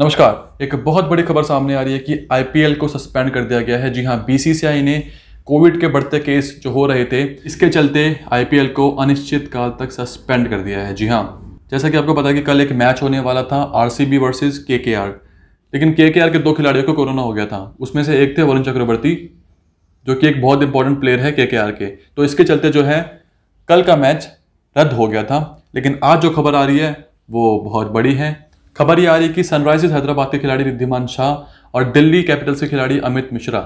नमस्कार एक बहुत बड़ी खबर सामने आ रही है कि आईपीएल को सस्पेंड कर दिया गया है जी हाँ बीसीसीआई ने कोविड के बढ़ते केस जो हो रहे थे इसके चलते आईपीएल को अनिश्चित काल तक सस्पेंड कर दिया है जी हाँ जैसा कि आपको पता है कि कल एक मैच होने वाला था आरसीबी वर्सेस केकेआर लेकिन केकेआर के दो खिलाड़ियों को कोरोना हो गया था उसमें से एक थे वरुण चक्रवर्ती जो कि एक बहुत इंपॉर्टेंट प्लेयर है केकेआर के तो इसके चलते जो है कल का मैच रद्द हो गया था लेकिन आज जो खबर आ रही है वो बहुत बड़ी है खबर ये आ रही कि सनराइजर्स हैदराबाद के खिलाड़ी रिद्धिमान शाह और दिल्ली कैपिटल्स के खिलाड़ी अमित मिश्रा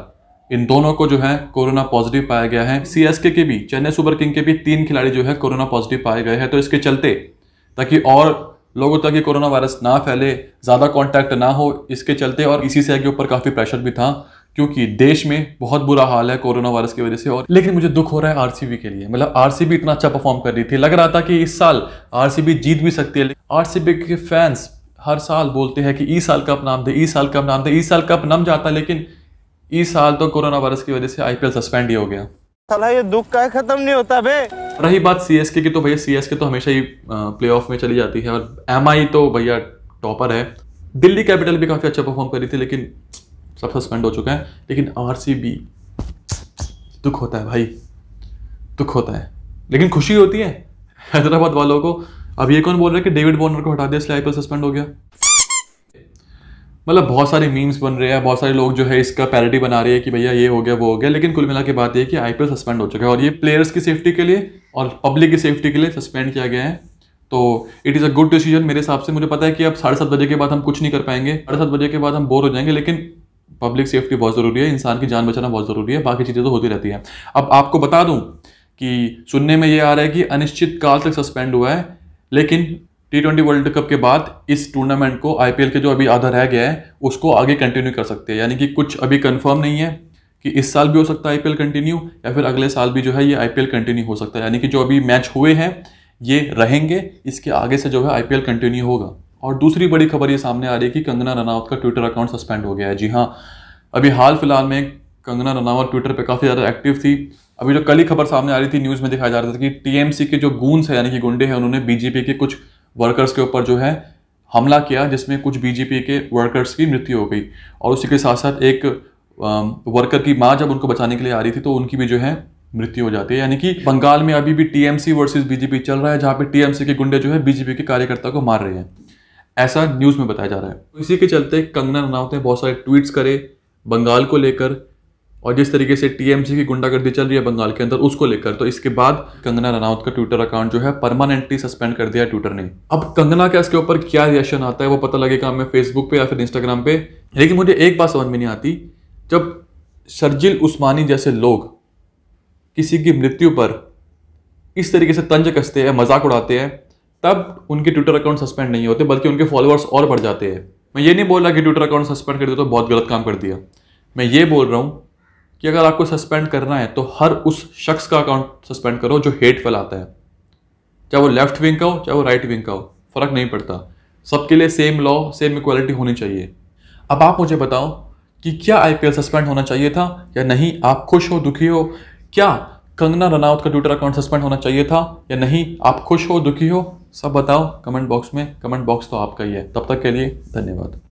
इन दोनों को जो है कोरोना पॉजिटिव पाया गया है सीएसके के भी चेन्नई सुपर किंग के भी तीन खिलाड़ी जो है कोरोना पॉजिटिव पाए गए हैं तो इसके चलते ताकि और लोगों तक ये कोरोना वायरस ना फैले ज़्यादा कॉन्टैक्ट ना हो इसके चलते और इसी से के ऊपर काफ़ी प्रेशर भी था क्योंकि देश में बहुत बुरा हाल है कोरोना वायरस की वजह से और लेकिन मुझे दुख हो रहा है आरसीबी के लिए मतलब आरसीबी इतना अच्छा परफॉर्म कर रही थी लग रहा था कि इस साल आरसीबी जीत भी सकती है आरसीबी के फैंस हर साल बोलते हैं कि ई साल कब नाम दे ई साल कब नाम दे ई साल कब नम जाता लेकिन ई साल तो कोरोना वायरस की वजह से आईपीएल सस्पेंड ही हो गया साला ये दुख का खत्म नहीं होता बे रही बात सीएसके की तो भैया सीएसके तो हमेशा ही प्लेऑफ में चली जाती है और एमआई तो भैया टॉपर है दिल्ली कैपिटल भी काफ़ी अच्छा परफॉर्म करी थी लेकिन सब सस्पेंड हो चुका है लेकिन आर दुख होता है भाई दुख होता है लेकिन खुशी होती है हैदराबाद वालों को अब ये कौन बोल रहा है कि डेविड वॉर्नर को हटा दिया इसलिए आईपीएल सस्पेंड हो गया मतलब बहुत सारे मीम्स बन रहे हैं बहुत सारे लोग जो है इसका पैरिटी बना रहे हैं कि भैया ये हो गया वो हो गया लेकिन कुल मिला के बात यह कि आईपीएल सस्पेंड हो चुका है और ये प्लेयर्स की सेफ्टी के लिए और पब्लिक की सेफ्टी के लिए सस्पेंड किया गया है तो it is a good decision मेरे हिसाब से मुझे पता है कि अब साढ़े सात बजे के बाद हम कुछ नहीं कर पाएंगे साढ़े सात बजे के बाद हम बोर हो जाएंगे लेकिन पब्लिक सेफ्टी बहुत ज़रूरी है इंसान की जान बचाना बहुत ज़रूरी है बाकी चीज़ें तो होती रहती हैं अब आपको बता दूँ कि सुनने में ये आ रहा है कि अनिश्चित काल तक सस्पेंड हुआ है लेकिन टी ट्वेंटी वर्ल्ड कप के बाद इस टूर्नामेंट को आईपीएल के जो अभी आधा रह गया है उसको आगे कंटिन्यू कर सकते हैं यानी कि कुछ अभी कंफर्म नहीं है कि इस साल भी हो सकता है आईपीएल कंटिन्यू या फिर अगले साल भी जो है ये आईपीएल कंटिन्यू हो सकता है यानी कि जो अभी मैच हुए हैं ये रहेंगे इसके आगे से जो है आईपीएल कंटिन्यू होगा और दूसरी बड़ी खबर ये सामने आ रही है कि कंगना रनावत का ट्विटर अकाउंट सस्पेंड हो गया है जी हाँ अभी हाल फिलहाल में कंगना रनावत ट्विटर पर काफ़ी ज़्यादा एक्टिव थी अभी जो कल ही खबर सामने आ रही थी न्यूज़ में दिखाया जा रहा था कि टीएमसी के जो गूंस है यानी कि गुंडे हैं उन्होंने बीजेपी के कुछ वर्कर्स के ऊपर जो है हमला किया जिसमें कुछ बीजेपी के वर्कर्स की मृत्यु हो गई और उसी के साथ साथ एक वर्कर की माँ जब उनको बचाने के लिए आ रही थी तो उनकी भी जो है मृत्यु हो जाती है यानी कि बंगाल में अभी भी टीएमसी वर्सेस बीजेपी चल रहा है जहाँ पे टीएमसी के गुंडे जो है बीजेपी के कार्यकर्ता को मार रहे हैं ऐसा न्यूज़ में बताया जा रहा है तो इसी के चलते कंगना रनावत ने बहुत सारे ट्वीट्स करे बंगाल को लेकर और जिस तरीके से टीएमसी की गुंडागर्दी चल रही है बंगाल के अंदर उसको लेकर तो इसके बाद कंगना रनौत का ट्विटर अकाउंट जो है परमानेंटली सस्पेंड कर दिया ट्विटर ने अब कंगना का इसके ऊपर क्या रिएक्शन आता है वो पता लगेगा हमें फेसबुक पे या फिर इंस्टाग्राम पे लेकिन मुझे एक बात समझ में नहीं आती जब शर्जिल उस्मानी जैसे लोग किसी की मृत्यु पर इस तरीके से तंज कसते हैं मजाक उड़ाते हैं तब उनके ट्विटर अकाउंट सस्पेंड नहीं होते बल्कि उनके फॉलोअर्स और बढ़ जाते हैं मैं ये नहीं बोल रहा कि ट्विटर अकाउंट सस्पेंड कर दिया तो बहुत गलत काम कर दिया मैं ये बोल रहा हूँ कि अगर आपको सस्पेंड करना है तो हर उस शख्स का अकाउंट सस्पेंड करो जो हेट फैलाता है चाहे वो लेफ्ट विंग का हो चाहे वो राइट विंग का हो फ़र्क नहीं पड़ता सबके लिए सेम लॉ सेम इक्वालिटी होनी चाहिए अब आप मुझे बताओ कि क्या आईपीएल सस्पेंड होना चाहिए था या नहीं आप खुश हो दुखी हो क्या कंगना रनावत का ट्विटर अकाउंट सस्पेंड होना चाहिए था या नहीं आप खुश हो दुखी हो सब बताओ कमेंट बॉक्स में कमेंट बॉक्स तो आपका ही है तब तक के लिए धन्यवाद